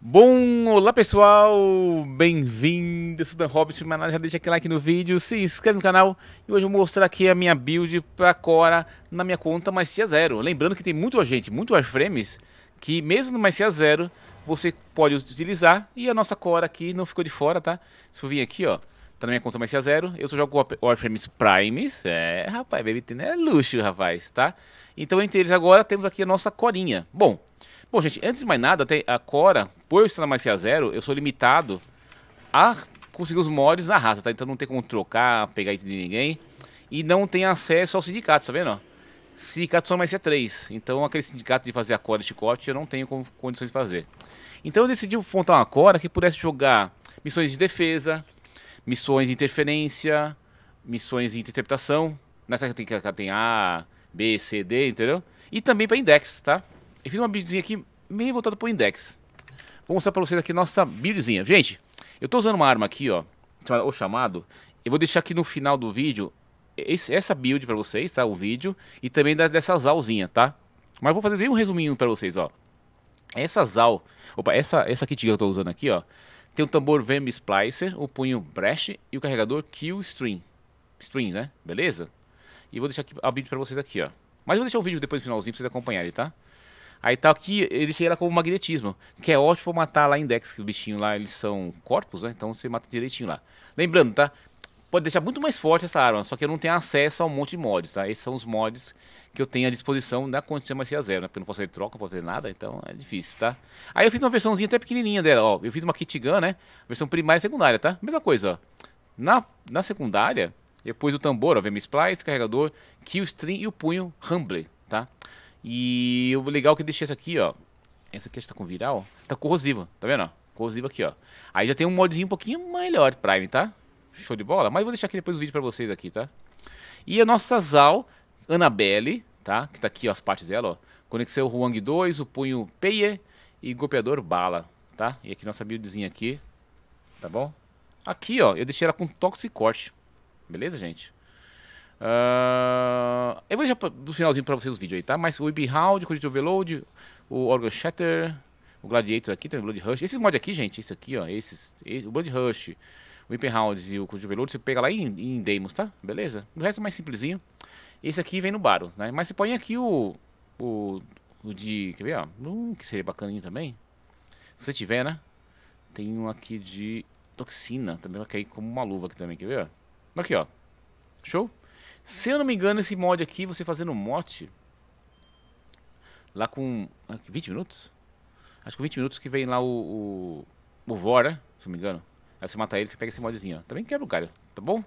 Bom, olá pessoal, bem-vindo, sou Dan Hobbit, mas já deixa aquele like no vídeo, se inscreve no canal e hoje eu vou mostrar aqui a minha build para Cora na minha conta mais Zero. Lembrando que tem muita gente, muito frames que mesmo no mais Zero você pode utilizar e a nossa Cora aqui não ficou de fora, tá? Se eu vim aqui, ó, tá na minha conta mais Zero, eu só jogo Warframes Primes, é, rapaz, Baby Tina né? é luxo, rapaz, tá? Então entre eles agora temos aqui a nossa Corinha. Bom... Bom, gente, antes de mais nada, até a Cora, por eu estar na Marcia Zero, eu sou limitado a conseguir os mods na raça, tá? Então não tem como trocar, pegar item de ninguém. E não tem acesso ao sindicato, tá vendo? Sindicato só mais é 3. Então aquele sindicato de fazer a Cora de chicote eu não tenho condições de fazer. Então eu decidi montar uma Cora que pudesse jogar missões de defesa, missões de interferência, missões de interpretação. Nessa que tem A, B, C, D, entendeu? E também para index, tá? Eu fiz uma buildzinha aqui meio voltada pro index. Vou mostrar pra vocês aqui nossa buildzinha. Gente, eu tô usando uma arma aqui, ó, chamada O Chamado. Eu vou deixar aqui no final do vídeo esse, essa build pra vocês, tá? O vídeo. E também da, dessa zalzinha, tá? Mas vou fazer bem um resuminho pra vocês, ó. Essa zal... Opa, essa, essa kit que eu tô usando aqui, ó. Tem o tambor VM Splicer, o punho Brash e o carregador Kill String. String, né? Beleza? E vou deixar aqui a build pra vocês aqui, ó. Mas eu vou deixar o vídeo depois no finalzinho pra vocês acompanharem, tá? Aí tal tá que ele chega como magnetismo, que é ótimo para matar lá index, que o bichinho lá, eles são corpos, né? Então você mata direitinho lá. Lembrando, tá? Pode deixar muito mais forte essa arma, só que eu não tenho acesso a um monte de mods, tá? Esses são os mods que eu tenho à disposição da condição magia zero, né? Porque eu não posso fazer troca, não posso fazer nada, então é difícil, tá? Aí eu fiz uma versãozinha até pequenininha dela, ó. Eu fiz uma kit gun, né? Versão primária e secundária, tá? Mesma coisa, ó. Na, na secundária, depois o tambor, ó, VMS Splice, carregador, string e o punho humble e o legal é que eu deixei essa aqui, ó. Essa aqui está com viral. Tá corrosiva, tá vendo? Ó? Corrosiva aqui, ó. Aí já tem um modzinho um pouquinho melhor de Prime, tá? Show de bola. Mas vou deixar aqui depois o vídeo pra vocês aqui, tá? E a nossa Zal, Annabelle, tá? Que tá aqui, ó, as partes dela, ó. Conexão Huang 2, o punho Peiye e golpeador Bala, tá? E aqui nossa buildzinha aqui, tá bom? Aqui, ó, eu deixei ela com toxicorte. Beleza, gente? Uh, eu vou deixar do finalzinho para vocês os vídeos aí, tá? Mas o IB Round, o Cogito Overload, o Organ Shatter, o Gladiator aqui, tem o Blood Rush. Esses mods aqui, gente, esse aqui, ó, esses, esse, o Blood Rush, o Impen e o Cogito Overload, você pega lá em, em demos, tá? Beleza? O resto é mais simplesinho. Esse aqui vem no baro né? Mas você põe aqui o, o, o de, quer ver, ó, hum, que seria bacaninho também. Se você tiver, né? Tem um aqui de toxina, também vai cair como uma luva aqui também, quer ver, ó? Aqui, ó. Show? Se eu não me engano, esse mod aqui, você fazendo um mote, lá com 20 ah, minutos? Acho que com 20 minutos que vem lá o, o, o Vora, né? se não me engano. Aí você mata ele, você pega esse modzinho, ó. Também quebra o galho, tá bom?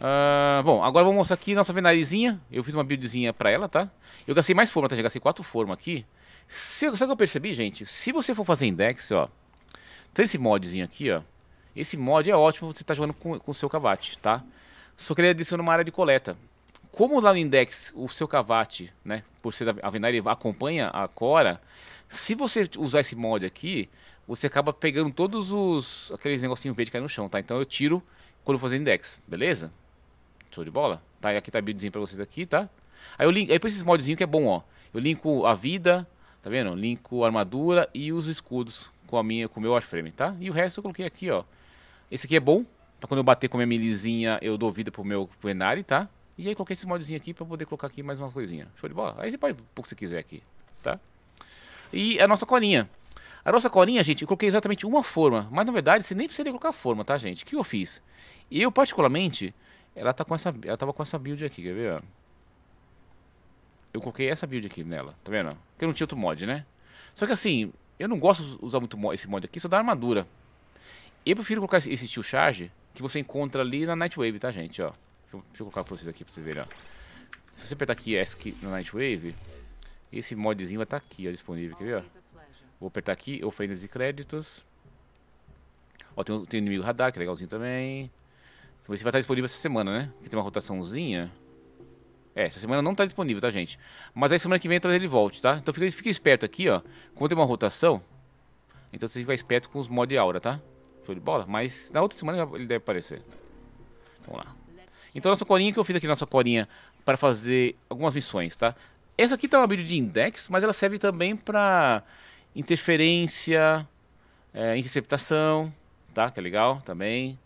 Uh, bom, agora vou mostrar aqui nossa venarizinha. Eu fiz uma buildzinha pra ela, tá? Eu gastei mais forma, tá? Já gastei 4 formas aqui. Se, sabe o que eu percebi, gente? Se você for fazer index, ó. Tem esse modzinho aqui, ó. Esse mod é ótimo você tá jogando com o seu cavate, Tá? Só queria adicionar uma área de coleta. Como lá no Index, o seu Cavate, né, por ser Avenário, acompanha a Cora, se você usar esse mod aqui, você acaba pegando todos os aqueles negocinhos verdes que caem no chão, tá? Então eu tiro quando eu fazer index, beleza? Show de bola? Tá, e aqui tá buildzinho pra vocês aqui, tá? Aí eu linko, aí esses modzinhos que é bom, ó. Eu linko a vida, tá vendo? Linko a armadura e os escudos com a minha, com o meu warframe, tá? E o resto eu coloquei aqui, ó. Esse aqui é bom, Pra quando eu bater com a minha milizinha, eu dou vida pro meu pro Enari, tá? E aí coloquei esse modzinho aqui pra poder colocar aqui mais uma coisinha. Show de bola. Aí você pode pôr o que você quiser aqui, tá? E a nossa colinha. A nossa colinha, gente, eu coloquei exatamente uma forma. Mas na verdade, você nem precisa colocar forma, tá, gente? O que eu fiz? Eu, particularmente, ela, tá com essa, ela tava com essa build aqui, quer ver? Eu coloquei essa build aqui nela, tá vendo? Porque eu não tinha outro mod, né? Só que assim, eu não gosto de usar muito esse mod aqui, só dá armadura. Eu prefiro colocar esse, esse steel charge que você encontra ali na Nightwave, tá, gente? Ó, deixa eu, deixa eu colocar pra vocês aqui pra vocês verem, ó. Se você apertar aqui ESC na Nightwave, esse modzinho vai estar tá aqui, ó, disponível, quer ver, ó? Vou apertar aqui, oferendas e créditos. Ó, tem, tem inimigo radar, que é legalzinho também. ver então, se vai estar tá disponível essa semana, né? Que tem uma rotaçãozinha. É, essa semana não tá disponível, tá, gente? Mas aí semana que vem talvez ele volte, tá? Então fica, fica esperto aqui, ó. Quando tem uma rotação, então você fica esperto com os mod aura, tá? Show de bola. Mas na outra semana ele deve aparecer. Vamos lá. Então, nossa corinha que eu fiz aqui, nossa corinha, para fazer algumas missões, tá? Essa aqui tá uma build de index, mas ela serve também para interferência, é, interceptação, tá? Que é legal também.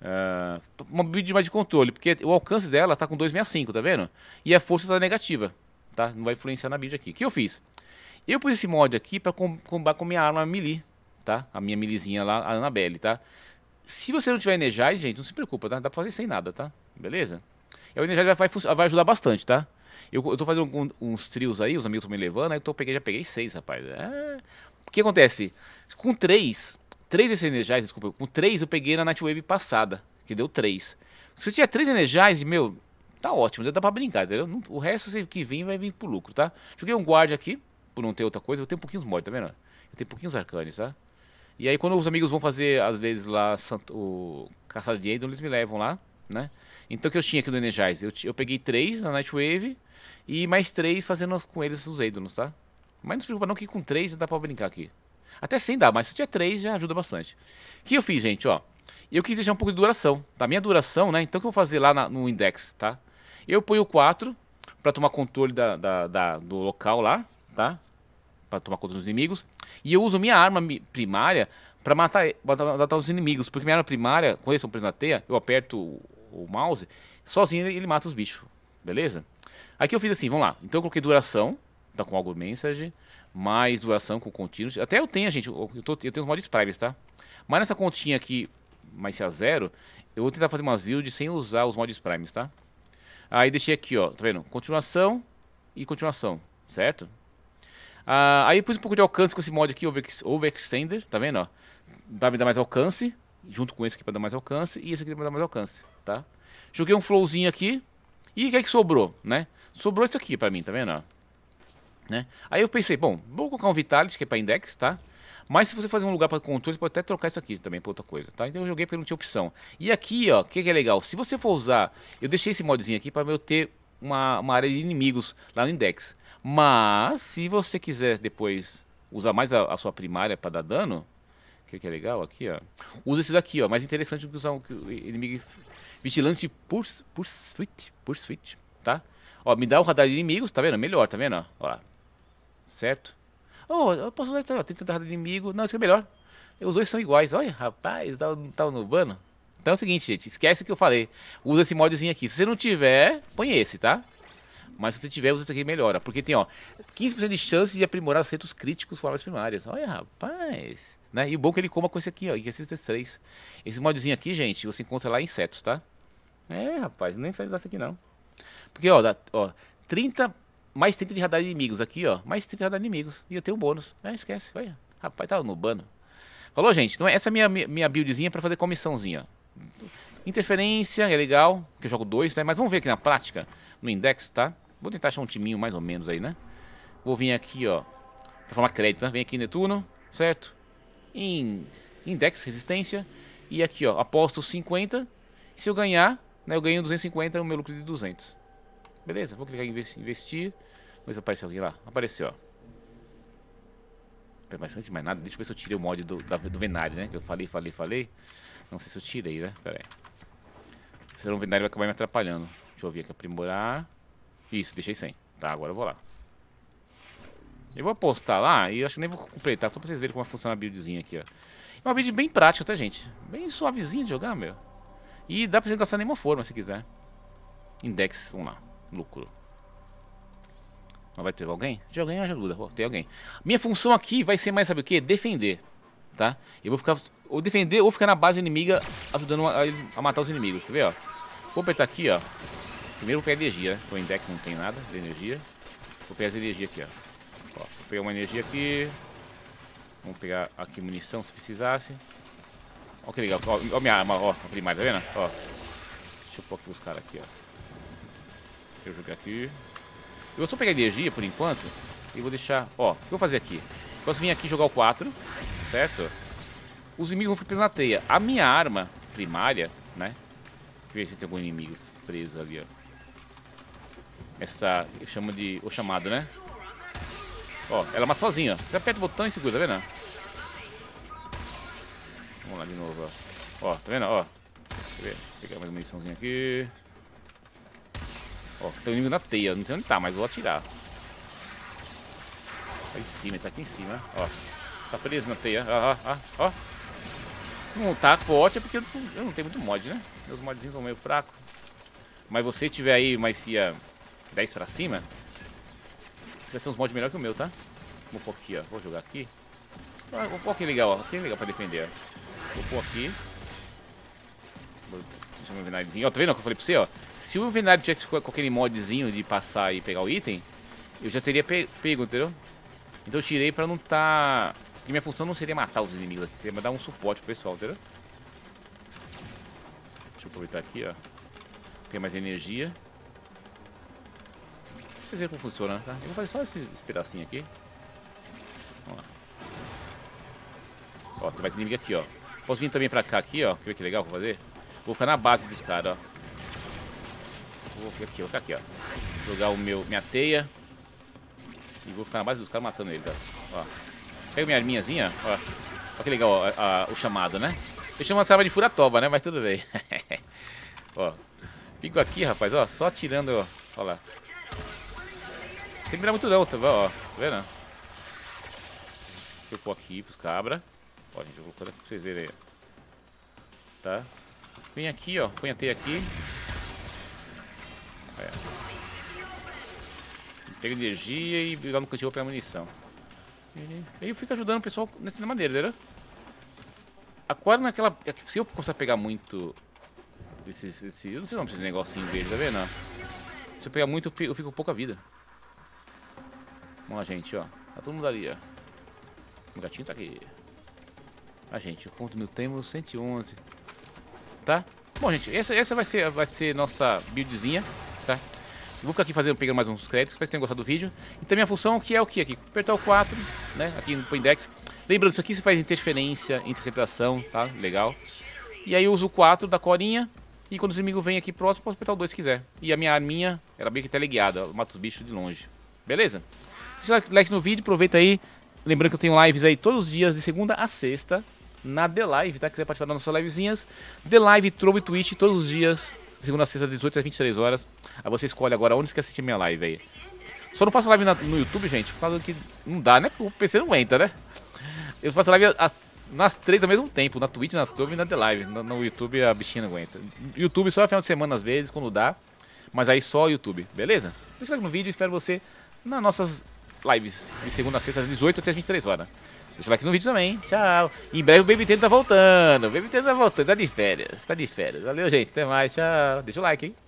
Uh, uma build mais de controle, porque o alcance dela tá com 265, tá vendo? E a força tá negativa, tá? Não vai influenciar na build aqui. O que eu fiz? Eu pus esse mod aqui para combater com minha arma melee, tá? A minha milizinha lá, a Anabelle, tá? Se você não tiver Energize, gente, não se preocupa, tá? Dá pra fazer sem nada, tá? Beleza? E o Energize vai, vai ajudar bastante, tá? Eu, eu tô fazendo um, uns trios aí, os amigos estão me levando, aí eu tô, peguei, já peguei seis, rapaz. É... O que acontece? Com três, três desses Energize, desculpa, com três eu peguei na Nightwave passada, que deu três. Se você tiver três Energize, meu, tá ótimo, dá pra brincar, entendeu? O resto, se que vem, vai vir pro lucro, tá? Joguei um guard aqui, por não ter outra coisa, eu tenho um pouquinho os mods, tá vendo? Eu tenho pouquinhos arcanes, tá? E aí quando os amigos vão fazer, às vezes, lá Santo, o Caçada de Edon, eles me levam lá, né? Então o que eu tinha aqui no Energize? Eu, eu peguei três na Nightwave e mais três fazendo com eles os Eidonos, tá? Mas não se preocupa não que com três dá pra brincar aqui. Até sem dá, mas se tiver três já ajuda bastante. O que eu fiz, gente, ó? Eu quis deixar um pouco de duração, tá? Minha duração, né? Então o que eu vou fazer lá na, no index, tá? Eu ponho 4 para tomar controle da, da, da, do local lá, tá? para tomar conta dos inimigos. E eu uso minha arma primária para matar, matar, matar, os inimigos. Porque minha arma primária, com esse um preso na teia, eu aperto o, o mouse, sozinho ele, ele, mata os bichos. Beleza? Aqui eu fiz assim, vamos lá. Então eu coloquei duração, tá com algo message, mais duração com contínuo Até eu tenho, gente, eu, tô, eu tenho os mods privates, tá? Mas nessa continha aqui, mais se a zero, eu vou tentar fazer umas builds sem usar os mods primes, tá? Aí deixei aqui, ó, tá vendo? Continuação e continuação, certo? Ah, aí pus um pouco de alcance com esse mod aqui, Overextender, tá vendo? Dá me dar mais alcance, junto com esse aqui pra dar mais alcance, e esse aqui pra dar mais alcance, tá? Joguei um flowzinho aqui, e o que é que sobrou, né? Sobrou isso aqui para mim, tá vendo? Né? Aí eu pensei, bom, vou colocar um Vitality, que é para index, tá? Mas se você fazer um lugar para controle, você pode até trocar isso aqui também pra outra coisa, tá? Então eu joguei porque não tinha opção. E aqui, ó, o que, que, é legal? Se você for usar, eu deixei esse modzinho aqui para eu ter uma, uma área de inimigos lá no index. Mas se você quiser depois usar mais a, a sua primária para dar dano, que, que é legal aqui, ó. Usa esse daqui, ó. Mais interessante do que usar um inimigo vigilante por por suite, tá? Ó, me dá o radar de inimigos, tá vendo? Melhor, tá vendo? Ó lá. Certo? Oh, eu posso usar, ó, tem radar de inimigo. Não, isso é melhor. Os dois são iguais. Olha, rapaz, tá, tá no bano. Então é o seguinte, gente, esquece o que eu falei. Usa esse modzinho aqui. Se você não tiver, põe esse, tá? Mas se você tiver, usa esse aqui melhora. Porque tem, ó, 15% de chance de aprimorar acertos críticos formas primárias. Olha, rapaz. Né? E o bom é que ele coma com esse aqui, ó, esses três. Esse modzinho aqui, gente, você encontra lá em insetos, tá? É, rapaz, nem precisa usar esse aqui, não. Porque, ó, dá, ó, 30, mais 30 de radar de inimigos aqui, ó. Mais 30 de radar de inimigos. E eu tenho um bônus. É, esquece. Olha, rapaz, tá no bano. Falou, gente? Então essa é a minha, minha buildzinha pra fazer comissãozinha, ó. Interferência é legal, que eu jogo dois, né? Mas vamos ver aqui na prática, no index, tá? Vou tentar achar um timinho mais ou menos aí, né? Vou vir aqui, ó, pra formar crédito, né? Vem aqui Netuno, certo? Em index, resistência. E aqui, ó, aposto 50. Se eu ganhar, né, eu ganho 250, o meu lucro de 200. Beleza? Vou clicar em investir. Vamos ver se apareceu alguém lá. Apareceu, ó. Mas antes de mais nada, deixa eu ver se eu tirei o mod do, do Venari, né? Que eu falei, falei, falei. Não sei se eu tirei, né? Pera aí serão vendário vai acabar me atrapalhando. Deixa eu ver aqui, aprimorar. Isso, deixei sem. Tá, agora eu vou lá. Eu vou apostar lá e acho que nem vou completar, só pra vocês verem como funciona a buildzinha aqui, ó. É uma build bem prática, tá, gente? Bem suavezinha de jogar, meu. E dá pra você gastar nenhuma forma, se quiser. Index, vamos lá. Lucro. Mas vai ter alguém? Se alguém ajuda, tem alguém. Minha função aqui vai ser mais, sabe o que? Defender, tá? Eu vou ficar... Ou defender ou ficar na base inimiga ajudando a, a matar os inimigos, quer ver, ó? Vou apertar tá aqui, ó. Primeiro vou pegar é energia, né? O index não tem nada de energia. Vou pegar é as energias aqui, ó. ó vou pegar uma energia aqui. Vamos pegar aqui munição se precisasse. Ó que legal. ó minha arma, ó. A primária, tá vendo? Ó. Deixa eu pôr aqui os caras aqui, ó. Deixa eu jogar aqui. Eu vou só pegar energia por enquanto. E vou deixar... Ó, o que eu vou fazer aqui? Posso vir aqui jogar o 4, certo? Os inimigos vão ficar presos na teia. A minha arma primária, né? ver se tem algum inimigo preso ali, ó. Essa, eu chamo de... o chamado, né? Ó, ela mata sozinha, ó. Você aperta o botão e segura, tá vendo? Vamos lá de novo, ó. Ó, tá vendo? Ó. Deixa eu ver. Pegar mais uma muniçãozinha aqui. Ó, tem um inimigo na teia. Não sei onde tá, mas vou atirar. Tá em cima, ele tá aqui em cima, ó. Tá preso na teia. Ó, ó, ó. ó não tá forte é porque eu não, tenho muito mod, né? Meus modzinhos são meio fracos. Mas você tiver aí uma cia 10 pra cima, você vai ter uns mods melhor que o meu, tá? Vou pôr aqui, ó. Vou jogar aqui. Ah, vou pôr aqui legal, ó. Aqui é legal pra defender, ó. Vou pôr aqui. Vou deixar meu venarizinho. Ó, tá vendo o que eu falei pra você, ó? Se o venário tivesse com aquele modzinho de passar e pegar o item, eu já teria pego, entendeu? Então eu tirei pra não tá porque minha função não seria matar os inimigos aqui, seria dar um suporte pro pessoal, entendeu? Deixa eu aproveitar aqui, ó. Tem mais energia. Pra vocês ver como funciona, tá? Eu vou fazer só esse, esse pedacinho aqui. Vamos lá. Ó, tem mais inimigo aqui, ó. Posso vir também pra cá aqui, ó. Quer ver que legal que eu vou fazer? Vou ficar na base dos caras, ó. Vou ficar aqui, vou ficar aqui, ó. Jogar o meu, minha teia. E vou ficar na base dos caras matando ele, ó. Ó. Pega minha arminhazinha, ó. Olha que legal ó, a, o chamado, né? Eu chamo essa arma de furatoba, né? Mas tudo bem. ó, fico aqui, rapaz, ó, só tirando, ó, olha. lá. Tem que mirar muito não, tá, tá vendo? Deixa eu pôr aqui pros cabra. Ó, gente, eu vou colocar aqui pra vocês verem aí. Tá? Vem aqui, ó, põe a teia aqui. Pega energia e lá no cantinho pra pegar munição. Ele uhum. meio fica ajudando o pessoal nessa maneira, né? Aquário naquela. É se eu começar a pegar muito. Esse, esse, eu não sei o nome desse negocinho verde, tá vendo? Se eu pegar muito, eu fico com pouca vida. Vamos lá, gente, ó. Tá todo mundo ali, ó. O gatinho tá aqui. Ah, gente, o ponto meu tempo 111. Tá? Bom, gente, essa, essa vai, ser, vai ser nossa buildzinha, tá? vou ficar aqui fazendo, pegando mais uns créditos, espero que tenham gostado do vídeo. E também a função que é o que aqui? Apertar o 4, né? Aqui no index. Lembrando, isso aqui você faz interferência, interceptação, tá? Legal. E aí eu uso o 4 da corinha. E quando os inimigos vêm aqui próximo, posso apertar o 2 se quiser. E a minha arminha, era bem que teleguiada, tá ela mata os bichos de longe. Beleza? Deixa o like no vídeo, aproveita aí. Lembrando que eu tenho lives aí todos os dias, de segunda a sexta, na The Live, tá? Quiser participar das nossas livezinhas. The Live, Trovo e Twitch, todos os dias, segunda a sexta, 18 às 23 horas. Aí você escolhe agora onde você quer assistir minha live aí. Só não faço live na, no YouTube, gente, por causa que não dá, né? Porque o PC não aguenta, né? Eu faço live as, nas três ao mesmo tempo, na Twitch, na Twitch e na The Live. No, no YouTube a bichinha não aguenta. YouTube só final de semana às vezes, quando dá. Mas aí só o YouTube, beleza? Me segue no vídeo e espero você nas nossas lives de segunda a sexta, 18 às 23 horas. Deixa o like no vídeo também. Tchau. Em breve o Baby Tendo tá voltando. O Baby Tendo tá voltando. Tá de férias. Tá de férias. Valeu, gente. Até mais. Tchau. Deixa o like, hein.